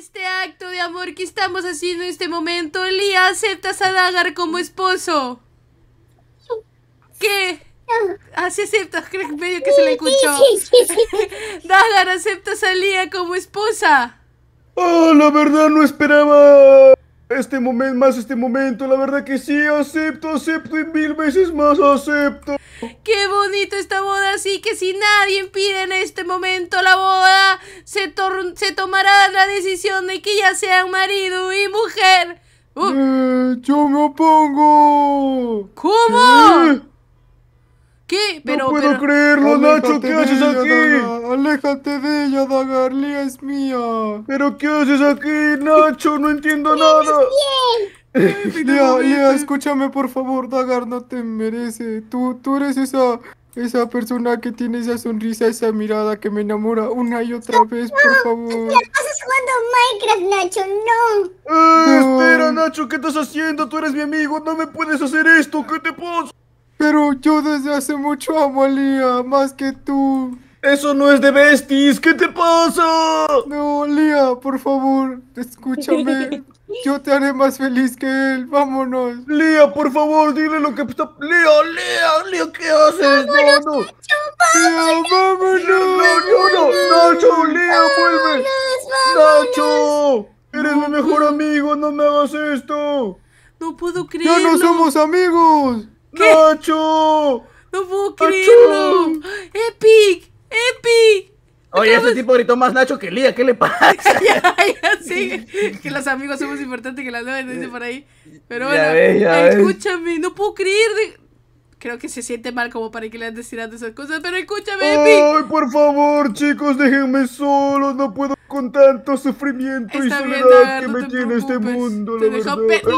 este acto de amor que estamos haciendo en este momento, Lía, aceptas a Dagar como esposo. ¿Qué? Así ah, sí aceptas, creo que medio que se le escuchó. Dagar, aceptas a Lía como esposa. Oh, la verdad no esperaba este momento, más este momento, la verdad que sí, acepto, acepto y mil veces más acepto. Qué bonito esta boda, así que si nadie impide en este momento la boda, se, se tomará la decisión de que ya sean marido y mujer. Uh. Eh, yo me opongo. ¿Cómo? Pero, no puedo creerlo, Nacho, ¿qué haces aquí? Aléjate de ella, Dagar, Lía es mía. ¿Pero qué haces aquí, Nacho? No entiendo nada. Lía, escúchame por favor, Dagar no te merece. Tú, tú eres esa, esa persona que tiene esa sonrisa, esa mirada que me enamora una y otra vez, por favor. qué pasas jugando Minecraft, Nacho, no. Eh, no. Espera, Nacho, ¿qué estás haciendo? Tú eres mi amigo, no me puedes hacer esto, ¿qué te pasa? Pero yo desde hace mucho amo a Lía, más que tú. ¡Eso no es de besties! ¿Qué te pasa? No, Lía, por favor, escúchame. Yo te haré más feliz que él. Vámonos. Lía, por favor, dile lo que está. Lía, Lía, Lía, ¿qué haces? Vámonos, no, no. Nacho, vámonos. Lía, vámonos. No, no, no. Nacho, Lía, vuelve. Nacho, eres mi mejor amigo. No me hagas esto. No puedo creerlo. Ya no somos amigos. ¡Nacho! ¡No puedo creerlo! ¡Epic! ¡Epic! Oye, ese tipo gritó más Nacho que Lía, ¿qué le pasa? ya, ya, sí, que los amigos somos importantes, que las nuevas dice por ahí. Pero bueno, escúchame, no puedo creer. Creo que se siente mal como para que le andes tirando esas cosas, pero escúchame, Ay, por favor, chicos, déjenme solo, no puedo con tanto sufrimiento y soledad que me tiene este mundo, te la verdad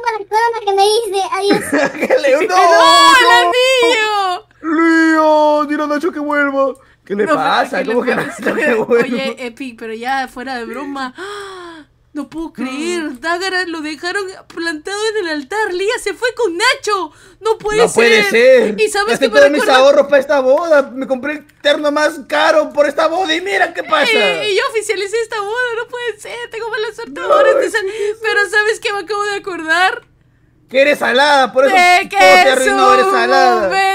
para la corona que me hice. Adiós. que ¡No! ¡No, el niño! ¡Lío! Dile a Nacho que vuelva. ¿Qué le no, pasa? Que ¿Cómo que Nacho que vuelva? Oye, Epic, pero ya fuera de broma. No puedo ah. creer, Dagara lo dejaron plantado en el altar. Lía se fue con Nacho. No puede ser. No puede ser. Y sabes este que me mis ahorros para esta boda. Me compré el terno más caro por esta boda y mira qué pasa. y yo oficialicé esta boda. No puede ser. Tengo mala suerte ahora. Pero sabes qué me acabo de acordar. Que eres salada, por eso. ¡Qué que todo te arruinó, eres salada.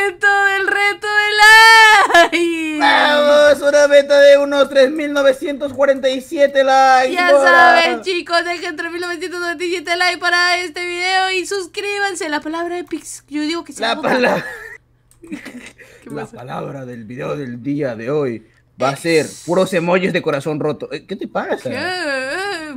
beta de unos 3.947 likes. Ya saben, chicos, dejen 3.997 likes para este video y suscríbanse. La palabra Epic, yo digo que La palabra. La palabra del video del día de hoy va a ser puros emojis de corazón roto. Eh, ¿Qué te pasa?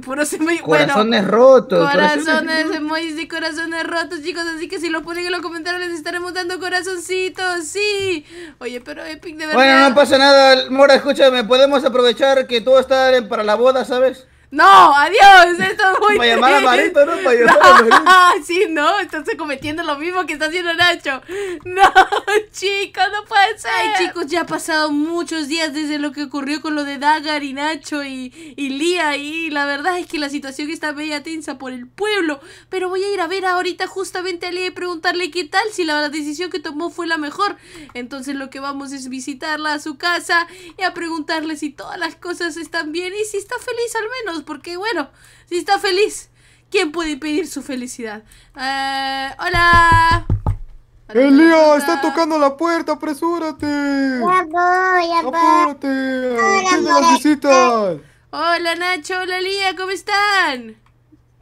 Corazones rotos. Corazones, corazones, emojis y corazones rotos, chicos. Así que si lo ponen en los comentarios, les estaremos dando corazoncitos. Sí. Oye, pero Epic de verdad. Bueno, no pasa nada. Mora, escúchame, podemos aprovechar que todo está para la boda, ¿sabes? No, adiós, esto es muy. Para llamar a ¿no? Para llamar Sí, no, estás cometiendo lo mismo que está haciendo Nacho. No, chicos, no puede ser. Ay, chicos, ya ha pasado muchos días desde lo que ocurrió con lo de Dagar y Nacho y, y Lía. Y la verdad es que la situación está media tensa por el pueblo. Pero voy a ir a ver ahorita justamente a Lía y preguntarle qué tal, si la decisión que tomó fue la mejor. Entonces lo que vamos es visitarla a su casa y a preguntarle si todas las cosas están bien y si está feliz al menos porque, bueno, si está feliz, ¿quién puede impedir su felicidad? Eh, ¡Hola! ¡Elía! está tocando la puerta, apresúrate. Apúrate. Hola, Hola Nacho, hola Lía, ¿cómo están?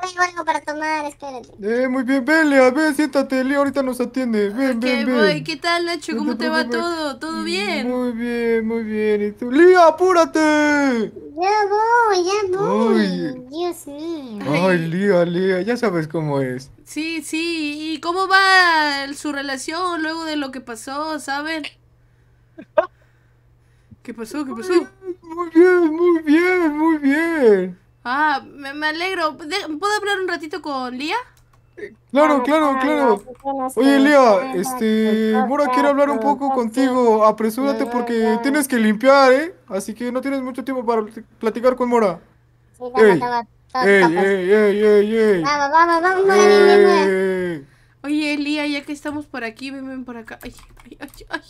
Traigo algo para tomar, espérate. Eh, muy bien, ven, Lea, ven, siéntate, Lea ahorita nos atiende. Ven, ven, ven. ¿Qué tal, Nacho? ¿Cómo te va todo? ¿Todo mm, bien? Muy bien, muy bien. ¿Y tú? ¡Lía, apúrate! Ya voy, ya voy. Ay. Dios mío. Ay, Lía, Lía, ya sabes cómo es. Sí, sí. ¿Y cómo va su relación luego de lo que pasó, saben? ¿Qué pasó? ¿Qué pasó? muy bien. Ah, me, alegro. ¿Puedo hablar un ratito con Lía? Eh, claro, ah, claro, claro. Oye, Lía, este, Mora quiere hablar un poco contigo. Apresúrate porque tienes que limpiar, ¿eh? Así que no tienes mucho tiempo para platicar con Mora. Ey, ey, ey, ey, ey. Vamos, vamos, vamos, Mora, eh, Oye, Elía, ya que estamos por aquí, ven, por acá. Ay, ay, ay, ay.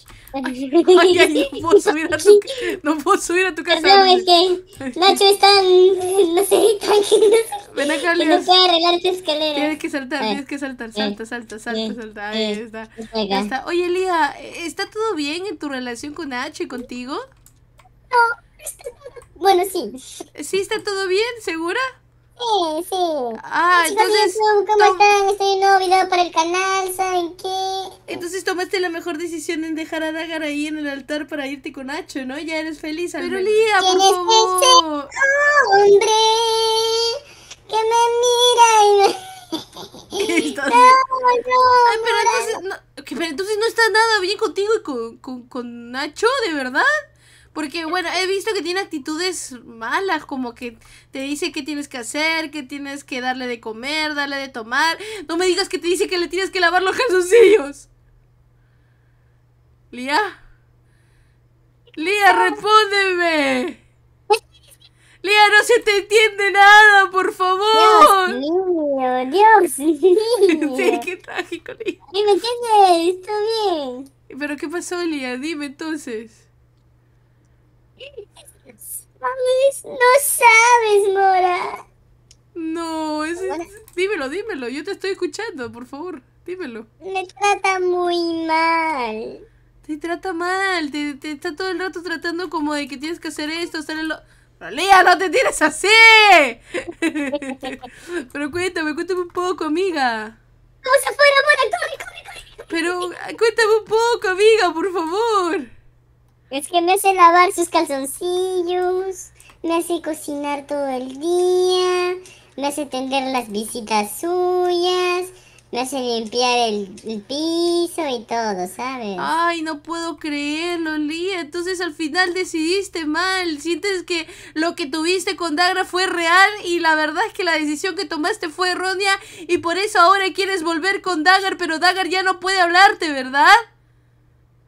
ay, ay, no, puedo subir a tu, no puedo subir a tu casa. No, es que Nacho está, no sé, tranquilo. Ven acá, Que No puedo arreglar tu escalera. Tienes que saltar, tienes que saltar. Eh, salta, salta, eh, salta, eh, salta. Ahí está. Oye, Elia, ¿está todo bien en tu relación con Nacho y contigo? No, Bueno, sí. ¿Sí está todo bien? ¿Segura? Sí, sí. Ah, entonces. ¿Cómo están? Estoy en nuevo video para el canal, ¿saben qué? Entonces tomaste la mejor decisión en dejar a Dagar ahí en el altar para irte con Nacho, ¿no? Ya eres feliz, al Pero Lía, por favor. Ese hombre que me mira y me. No, no, Ay, pero entonces no, pero entonces no está nada bien contigo y con, con, con Nacho, ¿de verdad? Porque, bueno, he visto que tiene actitudes malas, como que te dice qué tienes que hacer, que tienes que darle de comer, darle de tomar. No me digas que te dice que le tienes que lavar los calzoncillos. Lía. Lía, respóndeme. Lía, no se te entiende nada, por favor. Dios mío, Dios mío. qué trágico, Lía. ¿Me Está bien. ¿Pero qué pasó, Lía? Dime entonces no sabes, Mora. No, es, dímelo, dímelo. Yo te estoy escuchando, por favor, dímelo. Me trata muy mal. Te trata mal, te, está todo el rato tratando como de que tienes que hacer esto, hacer lo... no te tires así. Pero cuéntame, cuéntame un poco, amiga. Vamos afuera, Mora, corre, corre, corre. Pero cuéntame un poco, amiga, por favor. Es que me sé lavar sus calzoncillos, me hace cocinar todo el día, me hace tender las visitas suyas, me hace limpiar el, piso y todo, ¿sabes? Ay, no puedo creerlo, Lía. Entonces al final decidiste mal. Sientes que lo que tuviste con Dagra fue real y la verdad es que la decisión que tomaste fue errónea y por eso ahora quieres volver con Dagar, pero Dagar ya no puede hablarte, ¿verdad?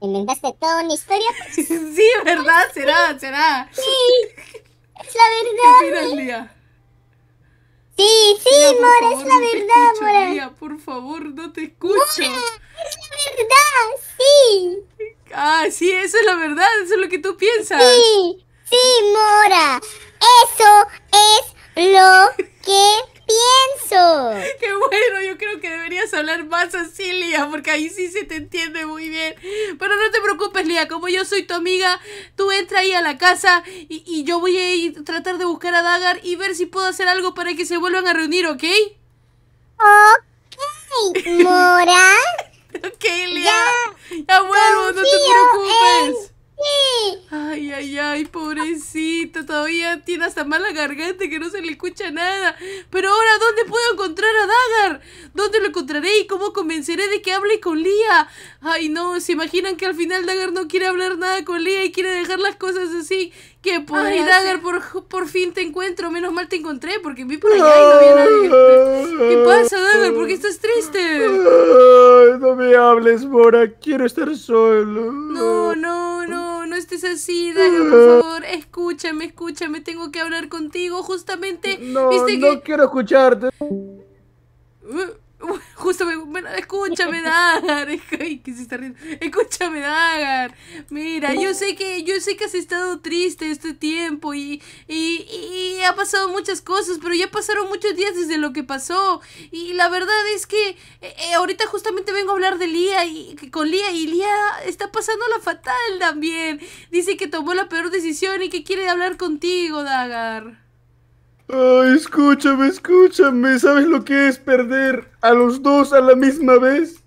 Inventaste toda una historia. sí, ¿verdad? Será, será. Sí. Es la verdad. ¿eh? Sí, sí, Mora, es la verdad, escucho, Mora. Lía, por favor, no te escucho. es la verdad, sí. Ah, sí, eso es la verdad, eso es lo que tú piensas. Sí, sí, Mora. Eso es lo que pienso. Qué bueno, yo creo que deberías hablar más así, Lía, porque ahí sí se te entiende muy bien. Pero no te preocupes, Lía, como yo soy tu amiga, tú entra ahí a la casa y, yo voy a ir, a tratar de buscar a Dagar y ver si puedo hacer algo para que se vuelvan a reunir, ¿ok? Ok, Mora. ok, Lía. ya vuelvo, no te preocupes. Ay, ay, pobrecito, todavía tiene hasta mala garganta que no se le escucha nada. Pero ahora, ¿dónde puedo encontrar a Dagar? ¿Dónde lo encontraré y cómo convenceré de que hable con Lía? Ay, no, ¿se imaginan que al final Dagar no quiere hablar nada con Lía y quiere dejar las cosas así? ¿Qué pasa? ay, Dagger, por, por, fin te encuentro. Menos mal te encontré porque vi por allá y no había nadie. ¿Qué pasa, Dagar? ¿Por qué estás triste? no me hables, Mora. Quiero estar solo. No, no, no estés así, Dani, por favor, escúchame, escúchame, tengo que hablar contigo, justamente. No, no quiero escucharte. Uh, escúchame, Dagar. que se está riendo. Escúchame, Dagar. Mira, yo sé que, yo sé que has estado triste este tiempo y, ha pasado muchas cosas, pero ya pasaron muchos días desde lo que pasó. Y la verdad es que eh, eh, ahorita justamente vengo a hablar de Lía y con Lía y Lía está pasando la fatal también. Dice que tomó la peor decisión y que quiere hablar contigo, Dagar. Ay, escúchame, escúchame. ¿Sabes lo que es perder a los dos a la misma vez?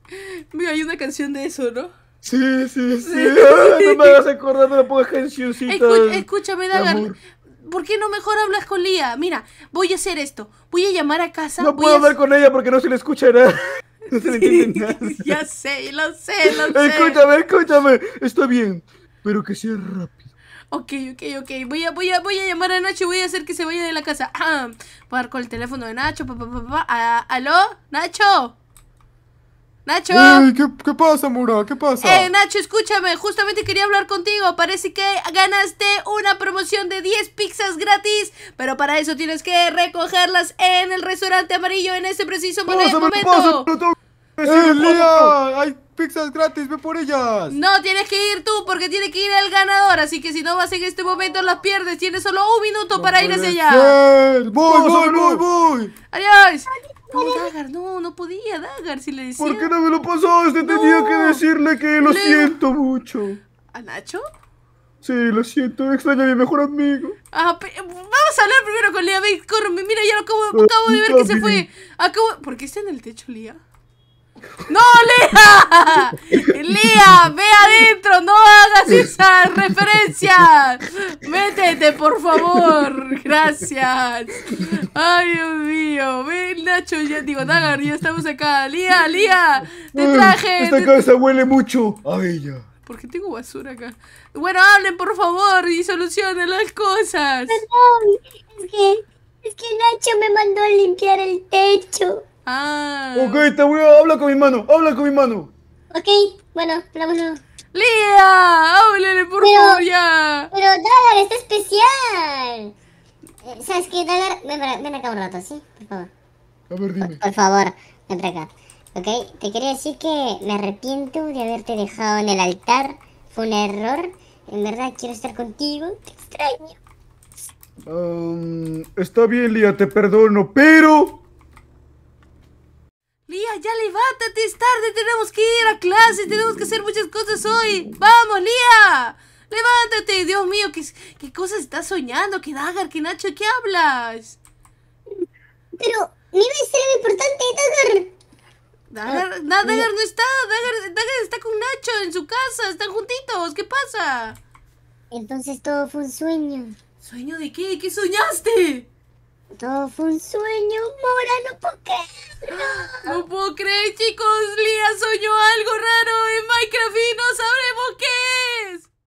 Mira, hay una canción de eso, ¿no? Sí, sí, sí. Ah, no me vas a acordar de la poca cancioncita. escúchame, Dagar, ¿Por qué no mejor hablas con Lía? Mira, voy a hacer esto. Voy a llamar a casa. No puedo hablar con ella porque no se le escucha nada. No se le entiende nada. ya sé, lo sé, lo sé. Escúchame, escúchame. Está bien, pero que sea rápido. Ok, ok, ok. Voy a, voy a, voy a llamar a Nacho y voy a hacer que se vaya de la casa. Ah, voy a con el teléfono de Nacho. Pa, ¿Aló? ¿Nacho? ¿Nacho? ¿qué, pasa, Mura? ¿Qué pasa? Eh, Nacho, escúchame. Justamente quería hablar contigo. Parece que ganaste una promoción de 10 pizzas gratis. Pero para eso tienes que recogerlas en el restaurante amarillo en ese preciso momento. ¡Eh, Lía! ¡Hay pizzas gratis! ¡Ve por ellas! No, tienes que ir tú porque tiene que ir el ganador. Así que si no vas en este momento, las pierdes. Tienes solo un minuto para ir hacia allá. ¡Voy, voy, voy, voy! ¡Adiós! No, Dagar, no, no podía, Dagar, si le decía. ¿Por qué no me lo pasó? Este Tenía que decirle que lo siento mucho. ¿A Nacho? Sí, lo siento, extraño a mi mejor amigo. Ah, vamos a hablar primero con Lía. Ve, corre, mira, ya lo acabo, ah, acabo de ver que se fue. Acabo... ¿Por qué está en el techo, Lía? ¡No, Lea! ¡Lea, ve adentro! ¡No hagas esa referencia! ¡Métete, por favor! ¡Gracias! ¡Ay, Dios mío! Ven, Nacho, ya digo, Nagar, ya estamos acá. ¡Lía, Lía! ¡Te traje! Esta huele mucho a ella. Porque tengo basura acá? Bueno, hablen, por favor, y solucionen las cosas. es que, es que Nacho me mandó a limpiar el techo. Ah. te voy a... hablar con mi mano, habla con mi mano. Ok, bueno, hablamos ¡Lía! ¡Háblale, por favor, ya! Pero Dagar, está especial. Eh, ¿Sabes qué, Dagar? Ven, acá un rato, ¿sí? Por favor. A ver, dime. Por, favor, ven acá. Ok, te quería decir que me arrepiento de haberte dejado en el altar. Fue un error. En verdad quiero estar contigo. Te extraño. está bien, Lía, te perdono, pero Lía, ya levántate, es tarde, tenemos que ir a clase, tenemos que hacer muchas cosas hoy. ¡Vamos, Lía! ¡Levántate! Dios mío, ¿qué, qué cosas estás soñando? ¿Qué Dagar? ¿Qué Nacho? ¿Qué hablas? Pero, mi es lo importante, Dagar. Dagar, ah, Dagar no está, Dagar, Dagar está con Nacho en su casa, están juntitos, ¿qué pasa? Entonces todo fue un sueño. ¿Sueño de qué? ¿Qué soñaste? Todo fue un sueño, Mora, no puedo creerlo. No puedo creer, chicos. Lía soñó algo raro en Minecraft y no sabremos qué es.